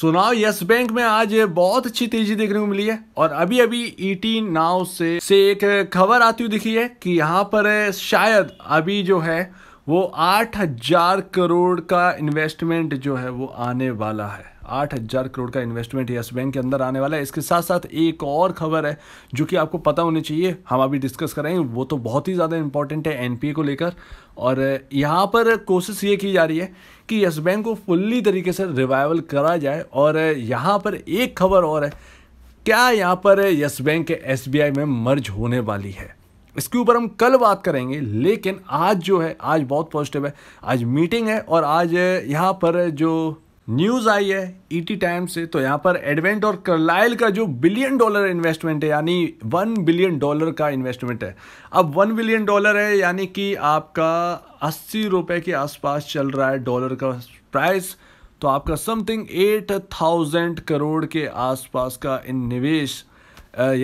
सुनाओ yes bank में आज बहुत अच्छी तेजी देखने को मिली है और अभी अभी ईटी नाव से से एक खबर आती हुई दिखी है कि यहाँ पर शायद अभी जो है वो आठ हजार करोड़ का इन्वेस्टमेंट जो है वो आने वाला है आठ हज़ार करोड़ का इन्वेस्टमेंट यस बैंक के अंदर आने वाला है इसके साथ साथ एक और खबर है जो कि आपको पता होनी चाहिए हम अभी डिस्कस कर रहे हैं वो तो बहुत ही ज़्यादा इंपॉर्टेंट है एन को लेकर और यहाँ पर कोशिश ये की जा रही है कि यस बैंक को फुल्ली तरीके से रिवाइवल करा जाए और यहाँ पर एक खबर और है क्या यहाँ पर यस बैंक एस में मर्ज होने वाली है इसके ऊपर हम कल बात करेंगे लेकिन आज जो है आज बहुत पॉजिटिव है आज मीटिंग है और आज यहाँ पर जो न्यूज आई है ईटी e टाइम से तो यहाँ पर एडवेंट और करलाइल का जो बिलियन डॉलर इन्वेस्टमेंट है यानी वन बिलियन डॉलर का इन्वेस्टमेंट है अब वन बिलियन डॉलर है यानी कि आपका अस्सी रुपये के आसपास चल रहा है डॉलर का प्राइस तो आपका समथिंग एट थाउजेंड करोड़ के आसपास का इन निवेश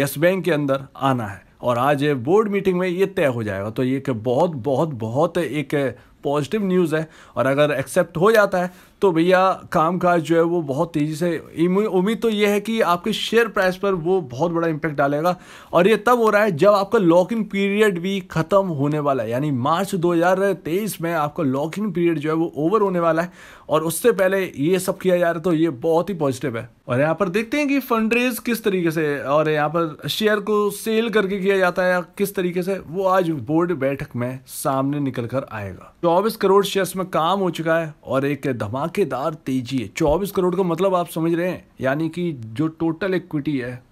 यस बैंक के अंदर आना है और आज बोर्ड मीटिंग में ये तय हो जाएगा तो ये एक बहुत बहुत बहुत एक पॉजिटिव न्यूज़ है और अगर एक्सेप्ट हो जाता है तो भैया काम काज जो है वो बहुत तेज़ी से उम्मीद तो ये है कि आपके शेयर प्राइस पर वो बहुत बड़ा इम्पैक्ट डालेगा और ये तब हो रहा है जब आपका लॉक इन पीरियड भी ख़त्म होने वाला है यानी मार्च 2023 में आपका लॉक इन पीरियड जो है वो ओवर होने वाला है और उससे पहले ये सब किया जा रहा है तो ये बहुत ही पॉजिटिव है और यहाँ पर देखते हैं कि फंड रेज किस तरीके से और यहाँ पर शेयर को सेल करके किया जाता है या किस तरीके से वो आज बोर्ड बैठक में सामने निकल कर आएगा चौबीस करोड़ शेयर्स में काम हो चुका है और एक धमाके धमाकेदार तेजी है चौबीस करोड़ का मतलब आप समझ रहे हैं यानी कि जो टोटल इक्विटी है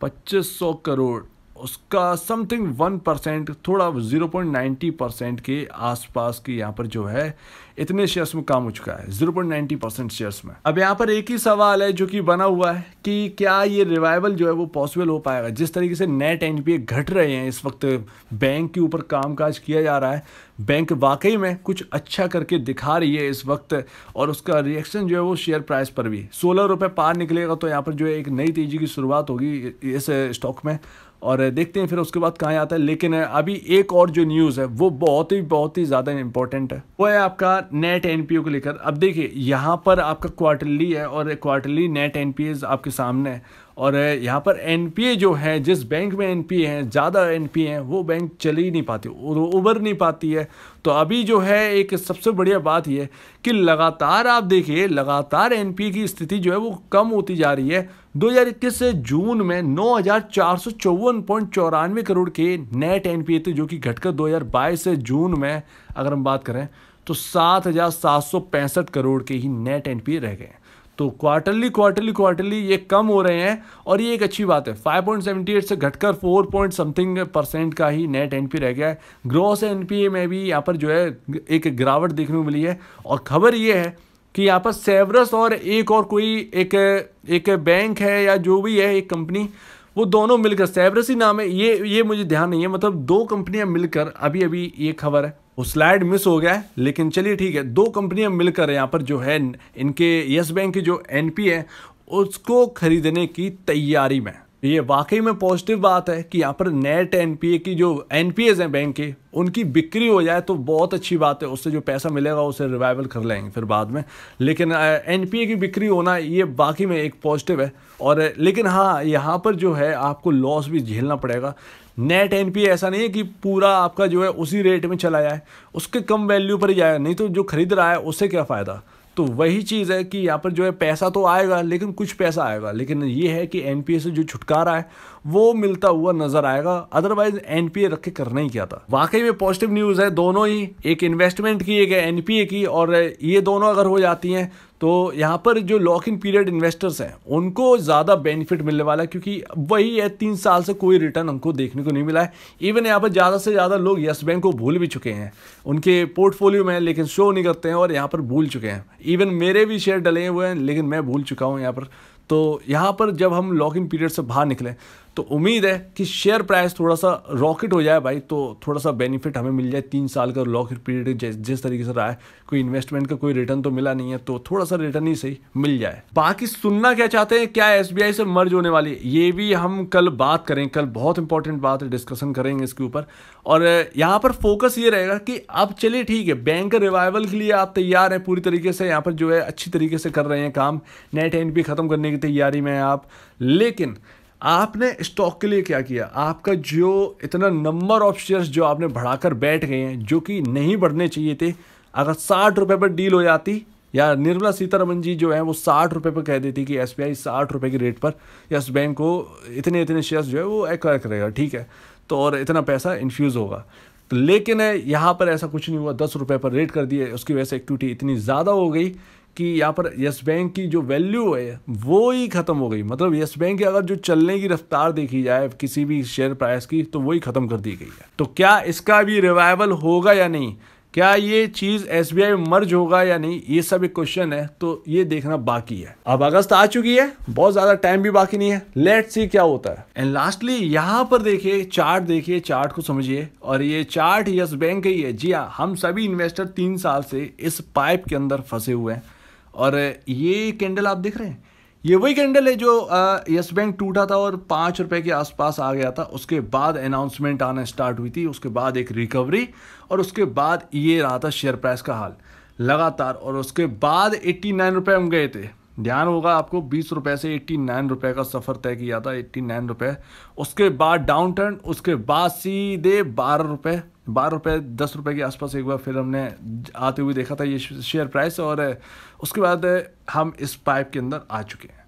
पच्चीस सौ करोड़ उसका समथिंग वन परसेंट थोड़ा ज़ीरो पॉइंट नाइन्टी परसेंट के आसपास की यहाँ पर जो है इतने शेयर्स में काम हो चुका है zero point ninety percent shares में अब यहाँ पर एक ही सवाल है जो कि बना हुआ है कि क्या ये रिवाइवल जो है वो पॉसिबल हो पाएगा जिस तरीके से नेट एन घट रहे हैं इस वक्त बैंक के ऊपर काम किया जा रहा है बैंक वाकई में कुछ अच्छा करके दिखा रही है इस वक्त और उसका रिएक्शन जो है वो शेयर प्राइस पर भी सोलह रुपये पार निकलेगा तो यहाँ पर जो है एक नई तेज़ी की शुरुआत होगी इस स्टॉक में और देखते हैं फिर उसके बाद कहाँ आता है लेकिन अभी एक और जो न्यूज़ है वो बहुत ही बहुत ही ज़्यादा इंपॉर्टेंट है वो है आपका नेट एन को लेकर अब देखिए यहाँ पर आपका क्वार्टरली है और क्वार्टरली नेट एन आपके सामने है और यहाँ पर एन जो है जिस बैंक में एन पी है ज़्यादा एन पी है वो बैंक चल ही नहीं पाती उबर नहीं पाती है तो अभी जो है एक सबसे बढ़िया बात यह कि लगातार आप देखिए लगातार एन की स्थिति जो है वो कम होती जा रही है 2021 से जून में नौ करोड़ के नेट एन थे जो कि घटकर 2022 से जून में अगर हम बात करें तो सात करोड़ के ही नेट एन रह गए तो क्वार्टरली क्वार्टरली क्वार्टरली ये कम हो रहे हैं और ये एक अच्छी बात है 5.78 से घटकर 4 पॉइंट समथिंग परसेंट का ही नेट एनपी रह गया है ग्रॉस एनपीए में भी यहाँ पर जो है एक गिरावट देखने को मिली है और खबर ये है कि यहाँ पर सेवरस और एक और कोई एक एक बैंक है या जो भी है एक कंपनी वो दोनों मिलकर सेवरस ही नाम है ये ये मुझे ध्यान नहीं है मतलब दो कंपनियाँ मिलकर अभी अभी ये खबर है वो स्लाइड मिस हो गया है लेकिन चलिए ठीक है दो कंपनियां मिलकर यहाँ पर जो है इनके यस बैंक की जो एनपी है उसको खरीदने की तैयारी में ये वाकई में पॉजिटिव बात है कि यहाँ पर नेट एनपीए की जो एन हैं बैंक के उनकी बिक्री हो जाए तो बहुत अच्छी बात है उससे जो पैसा मिलेगा उसे रिवाइवल कर लेंगे फिर बाद में लेकिन एन की बिक्री होना ये बाकी में एक पॉजिटिव है और लेकिन हाँ यहाँ पर जो है आपको लॉस भी झेलना पड़ेगा नेट एन ऐसा नहीं है कि पूरा आपका जो है उसी रेट में चला जाए उसके कम वैल्यू पर ही जाए नहीं तो जो खरीद रहा है उससे क्या फ़ायदा तो वही चीज़ है कि यहाँ पर जो है पैसा तो आएगा लेकिन कुछ पैसा आएगा लेकिन ये है कि एन से जो छुटकारा है वो मिलता हुआ नजर आएगा अदरवाइज एन रख के करना ही क्या था वाकई में पॉजिटिव न्यूज़ है दोनों ही एक इन्वेस्टमेंट की एक एन की और ये दोनों अगर हो जाती हैं तो यहाँ पर जो लॉक इन पीरियड इन्वेस्टर्स हैं उनको ज़्यादा बेनिफिट मिलने वाला है क्योंकि वही है तीन साल से कोई रिटर्न हमको देखने को नहीं मिला है इवन यहाँ पर ज़्यादा से ज़्यादा लोग येस बैंक को भूल भी चुके हैं उनके पोर्टफोलियो में लेकिन शो नहीं करते हैं और यहाँ पर भूल चुके हैं इवन मेरे भी शेयर डले हुए हैं लेकिन मैं भूल चुका हूँ यहाँ पर तो यहाँ पर जब हम लॉक इन पीरियड से बाहर निकले तो उम्मीद है कि शेयर प्राइस थोड़ा सा रॉकेट हो जाए भाई तो थोड़ा सा बेनिफिट हमें मिल जाए तीन साल का लॉक इन पीरियड जिस तरीके से रहा है कोई इन्वेस्टमेंट का कोई रिटर्न तो मिला नहीं है तो थोड़ा सा रिटर्न ही सही मिल जाए बाकी सुनना क्या चाहते हैं क्या एस से मर्ज होने वाली ये भी हम कल बात करें कल बहुत इंपॉर्टेंट बात है डिस्कशन करेंगे इसके ऊपर और यहाँ पर फोकस ये रहेगा कि अब चलिए ठीक है बैंक रिवाइवल के लिए आप तैयार हैं पूरी तरीके से यहाँ पर जो है अच्छी तरीके से कर रहे हैं काम नेट एंड भी खत्म करने के की तैयारी में आप लेकिन आपने स्टॉक के लिए क्या किया आपका जो इतना नंबर ऑफ शेयर्स जो आपने बढ़ाकर बैठ गए हैं जो कि नहीं बढ़ने चाहिए थे अगर साठ रुपये पर डील हो जाती या निर्मला सीतारमन जी जो है वो साठ रुपये पर कह देती कि एस बी आई साठ रुपये की रेट पर यस बैंक को इतने इतने शेयर्स जो है वो एक्वायर करेगा ठीक है तो और इतना पैसा इन्फ्यूज़ होगा तो लेकिन यहाँ पर ऐसा कुछ नहीं हुआ दस रुपये पर रेट कर दिए उसकी वजह से इक्विटी इतनी ज़्यादा हो गई कि यहाँ पर यस बैंक की जो वैल्यू है वो ही ख़त्म हो गई मतलब यस बैंक की अगर जो चलने की रफ्तार देखी जाए किसी भी शेयर प्राइस की तो वही ख़त्म कर दी गई है तो क्या इसका भी रिवाइवल होगा या नहीं क्या ये चीज़ एस में मर्ज होगा या नहीं ये सब एक क्वेश्चन है तो ये देखना बाकी है अब अगस्त आ चुकी है बहुत ज़्यादा टाइम भी बाकी नहीं है लेट सी क्या होता है एंड लास्टली यहाँ पर देखिए चार्ट देखिए चार्ट को समझिए और ये चार्ट यस बैंक का ही है जी हाँ हम सभी इन्वेस्टर तीन साल से इस पाइप के अंदर फंसे हुए हैं और ये कैंडल आप देख रहे हैं ये वही कैंडल है जो यस बैंक टूटा था और पाँच रुपए के आसपास आ गया था उसके बाद अनाउंसमेंट आना स्टार्ट हुई थी उसके बाद एक रिकवरी और उसके बाद ये रहा था शेयर प्राइस का हाल लगातार और उसके बाद एट्टी नाइन रुपये हम गए थे ध्यान होगा आपको बीस रुपये से एट्टी नाइन रुपये का सफ़र तय किया था एट्टी नाइन रुपये उसके बाद डाउन टर्न उसके बाद सीधे बारह रुपये बारह रुपये दस रुपये के आसपास एक बार फिर हमने आते हुए देखा था ये शेयर प्राइस और उसके बाद हम इस पाइप के अंदर आ चुके हैं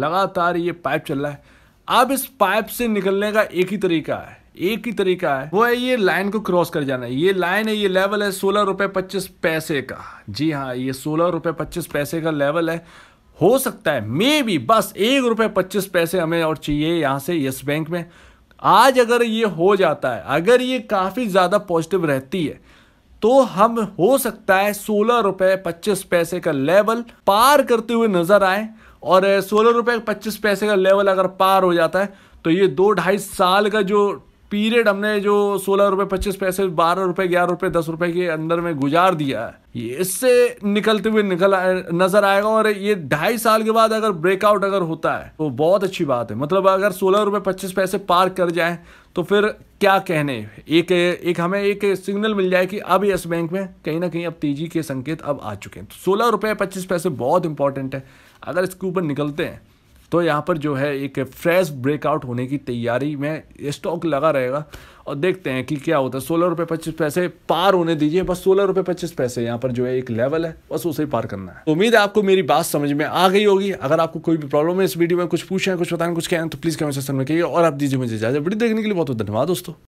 लगातार ये पाइप चल रहा है अब इस पाइप से निकलने का एक ही तरीका है एक ही तरीका है वो है ये लाइन को क्रॉस कर जाना है ये लाइन है ये लेवल है सोलह रुपये पच्चीस पैसे का जी हाँ ये सोलह रुपये पच्चीस पैसे का लेवल है हो सकता है मे भी बस एक रुपये पच्चीस पैसे हमें और चाहिए यहाँ से यस बैंक में आज अगर ये हो जाता है अगर ये काफ़ी ज़्यादा पॉजिटिव रहती है तो हम हो सकता है सोलह रुपये पच्चीस पैसे का लेवल पार करते हुए नज़र आए और सोलह रुपये पच्चीस पैसे का लेवल अगर पार हो जाता है तो ये दो ढाई साल का जो पीरियड हमने जो सोलह रुपये पच्चीस पैसे बारह रुपये ग्यारह रुपये दस रुपये के अंदर में गुजार दिया है इससे निकलते हुए निकल नजर आएगा और ये ढाई साल के बाद अगर ब्रेकआउट अगर होता है तो बहुत अच्छी बात है मतलब अगर सोलह रुपये पच्चीस पैसे पार कर जाए तो फिर क्या कहने एक एक हमें एक सिग्नल मिल जाए कि अब यस बैंक में कहीं ना कहीं अब तेजी के संकेत अब आ चुके हैं तो सोलह रुपये पच्चीस पैसे बहुत इंपॉर्टेंट है अगर इसके ऊपर निकलते हैं तो यहाँ पर जो है एक फ्रेश ब्रेकआउट होने की तैयारी में स्टॉक लगा रहेगा और देखते हैं कि क्या होता है सोलह रुपये पच्चीस पैसे पार होने दीजिए बस सोलह रुपये पच्चीस पैसे यहाँ पर जो है एक लेवल है बस उसे ही पार करना है उम्मीद है आपको मेरी बात समझ में आ गई होगी अगर आपको कोई भी प्रॉब्लम है इस वीडियो में कुछ पूछें कुछ बताएं कुछ कहें तो प्लीज़ कमेंट सेक्शन में कहिए और आप दीजिए मुझे इजाजत वीडियो देखने के लिए बहुत बहुत धन्यवाद दोस्तों